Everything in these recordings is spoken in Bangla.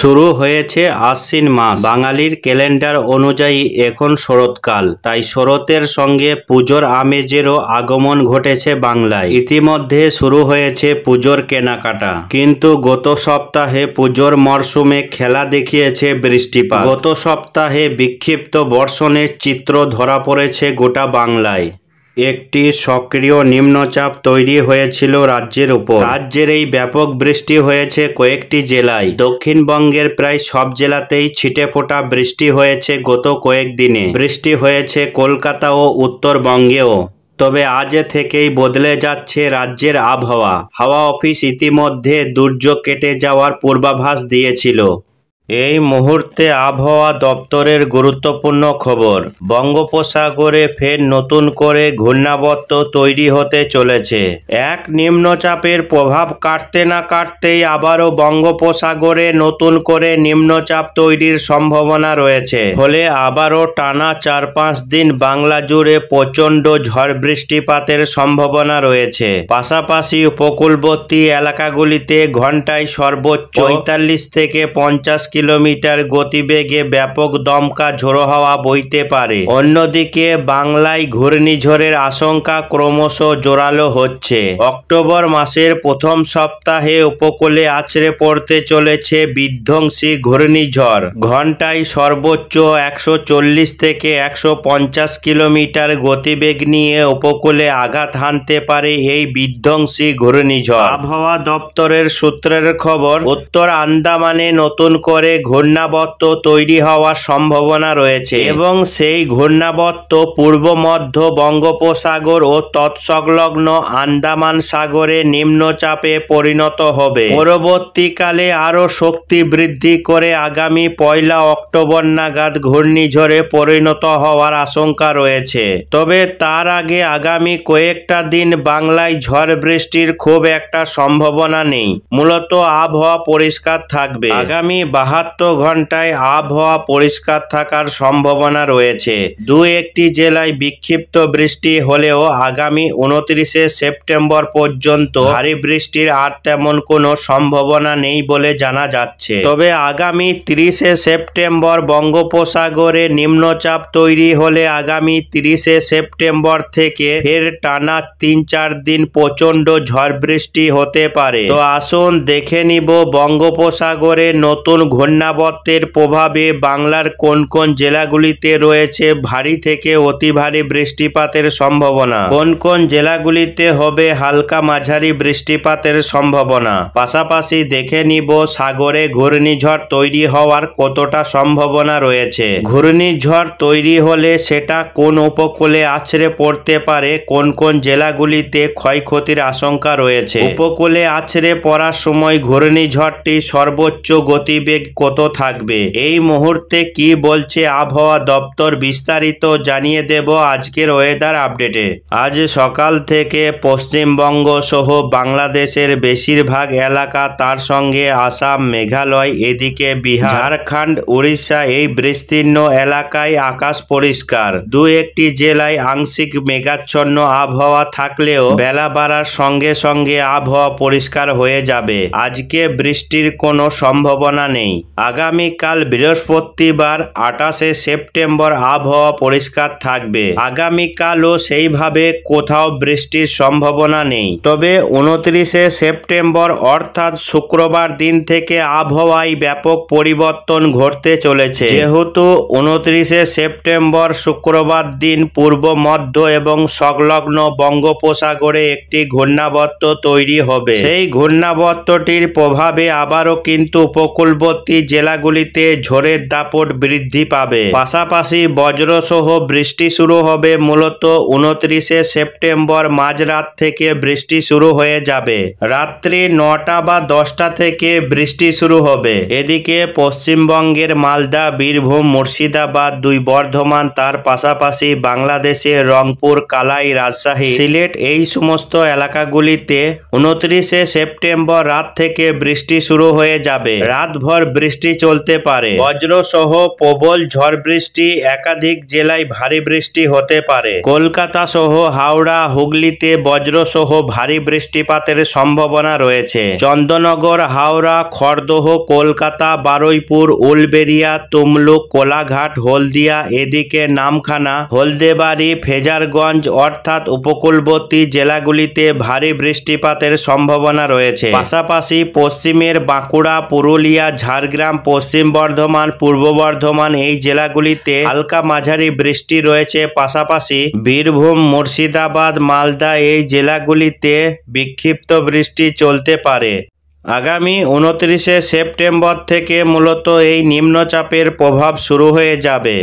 শুরু হয়েছে আশ্বিন মাস বাঙালির ক্যালেন্ডার অনুযায়ী এখন শরৎকাল তাই শরতের সঙ্গে পুজোর আমেজেরও আগমন ঘটেছে বাংলায় ইতিমধ্যে শুরু হয়েছে পুজোর কেনাকাটা কিন্তু গত সপ্তাহে পুজোর মরশুমে খেলা দেখিয়েছে বৃষ্টিপাত গত সপ্তাহে বিক্ষিপ্ত বর্ষণের চিত্র ধরা পড়েছে গোটা বাংলায় একটি সক্রিয় নিম্নচাপ তৈরি হয়েছিল রাজ্যের উপর রাজ্যের এই ব্যাপক বৃষ্টি হয়েছে কয়েকটি জেলায় দক্ষিণবঙ্গের প্রায় সব জেলাতেই ছিটে ফোটা বৃষ্টি হয়েছে গত কয়েকদিনে বৃষ্টি হয়েছে কলকাতা ও উত্তরবঙ্গেও তবে আজ থেকেই বদলে যাচ্ছে রাজ্যের আবহাওয়া হাওয়া অফিস ইতিমধ্যে দুর্যোগ কেটে যাওয়ার পূর্বাভাস দিয়েছিল এই মুহূর্তে আবহাওয়া দপ্তরের গুরুত্বপূর্ণ খবর বঙ্গোপসাগরে ফের নতুন করে ঘূর্ণাবর্ত তৈরি হতে চলেছে এক নিম্নচাপের প্রভাব কাটতে না কাটতেই আবারও বঙ্গোপসাগরে নতুন করে নিম্নচাপ তৈরির সম্ভাবনা রয়েছে ফলে আবারও টানা চার পাঁচ দিন বাংলা জুড়ে প্রচণ্ড ঝড় বৃষ্টিপাতের সম্ভাবনা রয়েছে পাশাপাশি উপকূলবর্তী এলাকাগুলিতে ঘন্টায় সর্বোচ্চ পঁয়তাল্লিশ থেকে পঞ্চাশ কিলোমিটার গতিবেগে ব্যাপক দমকা ঝোড়ো হাওয়া বইতে পারে অন্যদিকে বাংলায় ঘূর্ণিঝড়ের আশঙ্কা ক্রমশ জোরালো হচ্ছে অক্টোবর মাসের প্রথম সপ্তাহে উপকূলে আছড়ে পড়তে চলেছে বিধ্বংসী ঘূর্ণিঝড় ঘন্টায় সর্বোচ্চ একশো থেকে একশো কিলোমিটার গতিবেগ নিয়ে উপকূলে আঘাত হানতে পারে এই বিধ্বংসী ঘূর্ণিঝড় আবহাওয়া দপ্তরের সূত্রের খবর উত্তর আন্দামানে নতুন করে করে ঘূর্ণাবর্ত তৈরি হওয়ার সম্ভাবনা রয়েছে এবং সেই ঘূর্ণাবর্ত পূর্ব মধ্য বঙ্গোপসাগর ও তৎসংলগ্ন আন্দামান সাগরে নিম্নচাপে পরিণত হবে পরবর্তীকালে আরও শক্তি বৃদ্ধি করে আগামী পয়লা অক্টোবর নাগাদ ঘূর্ণিঝড়ে পরিণত হওয়ার আশঙ্কা রয়েছে তবে তার আগে আগামী কয়েকটা দিন বাংলায় ঝড় বৃষ্টির খুব একটা সম্ভাবনা নেই মূলত আবহাওয়া পরিষ্কার থাকবে আগামী বাহান্ন বাহাত্তর ঘন্টায় আবহাওয়া পরিষ্কার থাকার সম্ভাবনা রয়েছে দু একটি জেলায় বিক্ষিপ্ত বৃষ্টি হলেও আগামী উনত্রিশে সেপ্টেম্বর পর্যন্ত ভারী বৃষ্টির আর তেমন কোনো সম্ভাবনা নেই বলে জানা যাচ্ছে তবে আগামী তিরিশে সেপ্টেম্বর বঙ্গোপসাগরে নিম্নচাপ তৈরি হলে আগামী তিরিশে সেপ্টেম্বর থেকে ফের টানা তিন চার দিন প্রচণ্ড ঝড় বৃষ্টি হতে পারে তো আসুন দেখে নিব বঙ্গোপসাগরে নতুন ঘ ঘূর্ণাবর্তের প্রভাবে বাংলার কোন কোন জেলাগুলিতে রয়েছে ভারী থেকে অতি ভারী বৃষ্টিপাতের সম্ভাবনা কোন কোন জেলাগুলিতে হবে হালকা মাঝারি বৃষ্টিপাতের সম্ভাবনা পাশাপাশি দেখে নিব সাগরে ঘূর্ণিঝড় তৈরি হওয়ার কতটা সম্ভাবনা রয়েছে ঘূর্ণিঝড় তৈরি হলে সেটা কোন উপকূলে আছড়ে পড়তে পারে কোন কোন জেলাগুলিতে ক্ষয়ক্ষতির আশঙ্কা রয়েছে উপকূলে আছড়ে পড়ার সময় ঘূর্ণিঝড়টি সর্বোচ্চ গতিবেগ কত থাকবে এই মুহূর্তে কি বলছে আবহাওয়া দপ্তর বিস্তারিত জানিয়ে দেব আজকের ওয়েদার আপডেটে আজ সকাল থেকে পশ্চিমবঙ্গ সহ বাংলাদেশের বেশিরভাগ এলাকা তার সঙ্গে আসাম মেঘালয় এদিকে বিহার ঝাড়খণ্ড উড়িষ্যা এই বিস্তীর্ণ এলাকায় আকাশ পরিষ্কার দু একটি জেলায় আংশিক মেঘাচ্ছন্ন আবহাওয়া থাকলেও বেলা বাড়ার সঙ্গে সঙ্গে আবহাওয়া পরিষ্কার হয়ে যাবে আজকে বৃষ্টির কোনো সম্ভাবনা নেই আগামীকাল বৃহস্পতিবার আটাশে সেপ্টেম্বর আবহাওয়া পরিষ্কার থাকবে আগামীকালও সেইভাবে কোথাও বৃষ্টির সম্ভাবনা নেই তবে উনত্রিশে সেপ্টেম্বর অর্থাৎ শুক্রবার দিন থেকে আবহাওয়ায় ব্যাপক পরিবর্তন ঘটতে চলেছে যেহেতু উনত্রিশে সেপ্টেম্বর শুক্রবার দিন পূর্ব মধ্য এবং সংলগ্ন বঙ্গোপসাগরে একটি ঘূর্ণাবর্ত তৈরি হবে সেই ঘূর্ণাবর্তটির প্রভাবে আবারও কিন্তু উপকূলবর্তী পরবর্তী জেলাগুলিতে ঝড়ের দাপট বৃদ্ধি পাবে পাশাপাশি বজ্রসহ বৃষ্টি শুরু হবে মূলত উনত্রিশে সেপ্টেম্বর মাঝরাত থেকে বৃষ্টি শুরু হয়ে যাবে রাত্রি নটা বা দশটা থেকে বৃষ্টি শুরু হবে এদিকে পশ্চিমবঙ্গের মালদা বীরভূম মুর্শিদাবাদ দুই বর্ধমান তার পাশাপাশি বাংলাদেশে রংপুর কালাই রাজশাহী সিলেট এই সমস্ত এলাকাগুলিতে উনত্রিশে সেপ্টেম্বর রাত থেকে বৃষ্টি শুরু হয়ে যাবে রাতভর বৃষ্টি চলতে পারে বজ্রসহ প্রবল ঝড় বৃষ্টি একাধিক জেলায় ভারী বৃষ্টি হতে পারে কলকাতা সহ হাওড়া হুগলিতে বজ্রসহ ভারী বৃষ্টিপাতের সম্ভাবনা রয়েছে চন্দনগর হাওড়া খড়দহ কলকাতা বারুইপুর উলবেরিয়া তমলুক কোলাঘাট হলদিয়া এদিকে নামখানা হলদেবাড়ি ফেজারগঞ্জ অর্থাৎ উপকূলবর্তী জেলাগুলিতে ভারী বৃষ্টিপাতের সম্ভাবনা রয়েছে পাশাপাশি পশ্চিমের বাঁকুড়া পুরুলিয়া ঝাড় ঝাড়গ্রাম পশ্চিম বর্ধমান পূর্ব বর্ধমান এই জেলাগুলিতে হালকা মাঝারি বৃষ্টি রয়েছে পাশাপাশি বীরভূম মুর্শিদাবাদ মালদা এই জেলাগুলিতে বিক্ষিপ্ত বৃষ্টি চলতে পারে আগামী উনত্রিশে সেপ্টেম্বর থেকে মূলত এই নিম্নচাপের প্রভাব শুরু হয়ে যাবে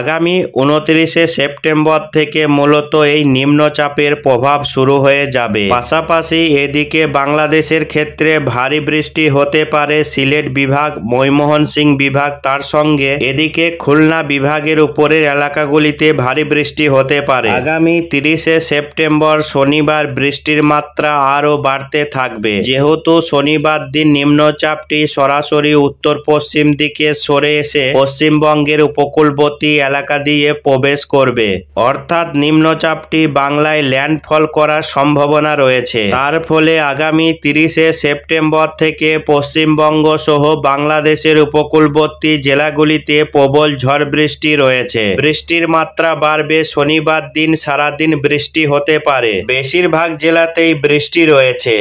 আগামী উনত্রিশে সেপ্টেম্বর থেকে মূলত এই নিম্নচাপের প্রভাব শুরু হয়ে যাবে পাশাপাশি এদিকে বাংলাদেশের ক্ষেত্রে ভারী বৃষ্টি হতে পারে সিলেট বিভাগ ময়মোহন সিং বিভাগ তার সঙ্গে এদিকে খুলনা বিভাগের উপরের এলাকাগুলিতে ভারী বৃষ্টি হতে পারে আগামী তিরিশে সেপ্টেম্বর শনিবার বৃষ্টির মাত্রা আরও বাড়তে থাকবে যেহেতু শনিবার দিন নিম্নচাপটি সরাসরি উত্তর পশ্চিম দিকে সরে এসে পশ্চিমবঙ্গের উপকূলবর্তী এলাকা দিয়ে প্রবেশ করবে অর্থাৎ নিম্নচাপটি বাংলায় ল্যান্ডফল করার সম্ভাবনা রয়েছে তার ফলে আগামী তিরিশে সেপ্টেম্বর থেকে পশ্চিমবঙ্গ সহ বাংলাদেশের উপকূলবর্তী জেলাগুলিতে প্রবল ঝড় বৃষ্টি রয়েছে বৃষ্টির মাত্রা বাড়বে শনিবার দিন সারাদিন বৃষ্টি হতে পারে বেশিরভাগ জেলাতেই বৃষ্টি রয়েছে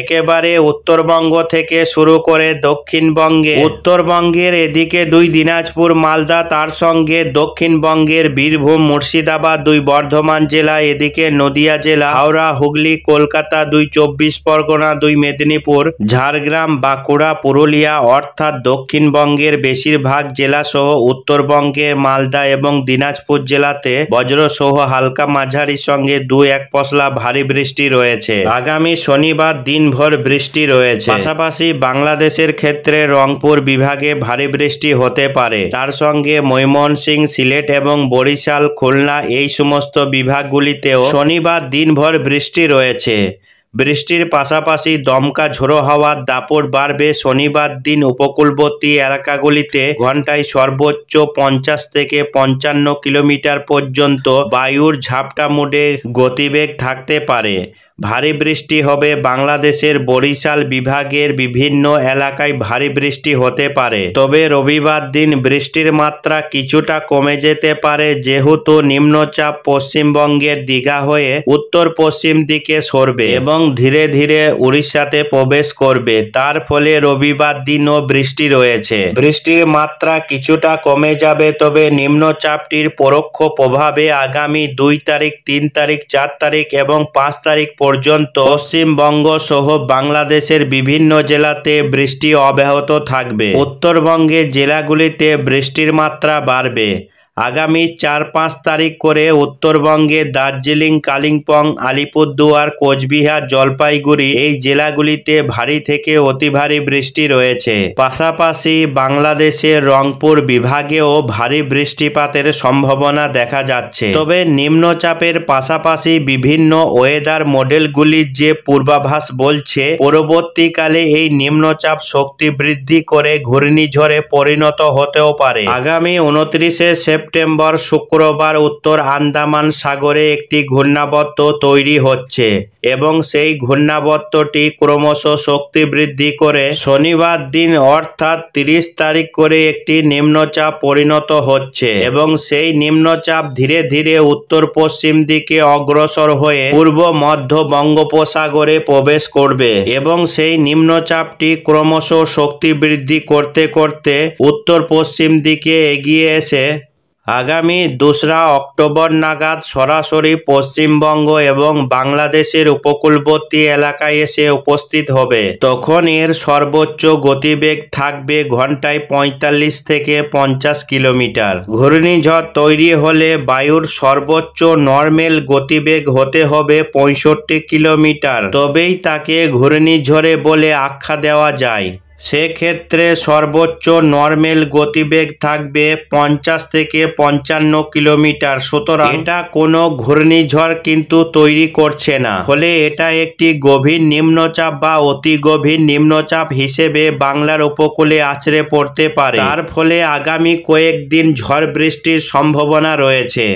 একেবারে উত্তরবঙ্গ থেকে শুরু করে দক্ষিণবঙ্গে উত্তরবঙ্গের এদিকে দুই দিনাজপুর মালদা তার সঙ্গে দক্ষিণবঙ্গের বীরভূম মুর্শিদাবাদ দুই বর্ধমান জেলা এদিকে নদিয়া জেলা হাওড়া হুগলি কলকাতা দুই চব্বিশ পরগনা দুই মেদিনীপুর ঝাড়গ্রাম বাঁকুড়া পুরুলিয়া অর্থাৎ দক্ষিণবঙ্গের বেশিরভাগ জেলা সহ উত্তরবঙ্গের মালদা এবং দিনাজপুর জেলাতে বজ্রসহ হালকা মাঝারির সঙ্গে দু এক পশলা ভারী বৃষ্টি রয়েছে আগামী শনিবার দিন দিনভর বৃষ্টি রয়েছে পাশাপাশি বাংলাদেশের ক্ষেত্রে রংপুর বিভাগে ভারী বৃষ্টি হতে পারে তার সঙ্গে ময়মনসিং সিলেট এবং বরিশাল খুলনা এই সমস্ত বিভাগগুলিতেও শনিবার দিনভর বৃষ্টি রয়েছে বৃষ্টির পাশাপাশি দমকা ঝোড়ো হওয়ার দাপট বাড়বে শনিবার দিন উপকূলবর্তী এলাকাগুলিতে ঘন্টায় সর্বোচ্চ পঞ্চাশ থেকে পঞ্চান্ন কিলোমিটার পর্যন্ত বায়ুর ঝাপটা মোডে গতিবেগ থাকতে পারে ভারী বৃষ্টি হবে বাংলাদেশের বরিশাল বিভাগের বিভিন্ন এলাকায় ভারী বৃষ্টি হতে পারে তবে রবিবার দিন বৃষ্টির মাত্রা কিছুটা কমে যেতে পারে যেহেতু নিম্নচাপ পশ্চিমবঙ্গের দীঘা হয়ে উত্তর পশ্চিম দিকে সরবে এবং ধীরে ধীরে উড়িষ্যাতে প্রবেশ করবে তার ফলে রবিবার দিনও বৃষ্টি রয়েছে বৃষ্টির মাত্রা কিছুটা কমে যাবে তবে নিম্নচাপটির পরোক্ষ প্রভাবে আগামী দুই তারিখ তিন তারিখ চার তারিখ এবং পাঁচ তারিখ পর্যন্ত পশ্চিমবঙ্গ সহ বাংলাদেশের বিভিন্ন জেলাতে বৃষ্টি অব্যাহত থাকবে উত্তরবঙ্গের জেলাগুলিতে বৃষ্টির মাত্রা বাড়বে আগামী চার পাঁচ তারিখ করে উত্তরবঙ্গে দার্জিলিং কালিম্পং আলিপুরদুয়ার কোচবিহার জলপাইগুড়ি এই জেলাগুলিতে ভারী থেকে অতি ভারী বৃষ্টি রয়েছে পাশাপাশি বাংলাদেশের রংপুর বিভাগেও ভারী বৃষ্টিপাতের সম্ভাবনা দেখা যাচ্ছে তবে নিম্নচাপের পাশাপাশি বিভিন্ন ওয়েদার মডেলগুলির যে পূর্বাভাস বলছে পরবর্তীকালে এই নিম্নচাপ শক্তি বৃদ্ধি করে ঘূর্ণিঝড়ে পরিণত হতেও পারে আগামী উনত্রিশে সেপ্টেম্বর সেপ্টেম্বর শুক্রবার উত্তর আন্দামান সাগরে একটি ঘূর্ণাবর্ত তৈরি হচ্ছে এবং সেই ঘূর্ণাবর্তটি ক্রমশ শক্তি বৃদ্ধি করে শনিবার দিন অর্থাৎ তিরিশ তারিখ করে একটি নিম্নচাপ পরিণত হচ্ছে এবং সেই নিম্নচাপ ধীরে ধীরে উত্তর পশ্চিম দিকে অগ্রসর হয়ে পূর্ব মধ্য বঙ্গোপসাগরে প্রবেশ করবে এবং সেই নিম্নচাপটি ক্রমশ শক্তি বৃদ্ধি করতে করতে উত্তর পশ্চিম দিকে এগিয়ে এসে আগামী দোসরা অক্টোবর নাগাদ সরাসরি পশ্চিমবঙ্গ এবং বাংলাদেশের উপকূলবর্তী এলাকায় এসে উপস্থিত হবে তখন এর সর্বোচ্চ গতিবেগ থাকবে ঘন্টায় পঁয়তাল্লিশ থেকে পঞ্চাশ কিলোমিটার ঘূর্ণিঝড় তৈরি হলে বায়ুর সর্বোচ্চ নর্মেল গতিবেগ হতে হবে পঁয়ষট্টি কিলোমিটার তবেই তাকে ঘূর্ণিঝড়ে বলে আখ্যা দেওয়া যায় সেক্ষেত্রে সর্বোচ্চ নর্মেল গতিবেগ থাকবে পঞ্চাশ থেকে পঞ্চান্ন কিলোমিটার সুতরাং এটা কোনো ঘূর্ণিঝড় কিন্তু তৈরি করছে না ফলে এটা একটি গভীর নিম্নচাপ বা অতি গভীর নিম্নচাপ হিসেবে বাংলার উপকূলে আছড়ে পড়তে পারে তার ফলে আগামী কয়েকদিন ঝড় বৃষ্টির সম্ভাবনা রয়েছে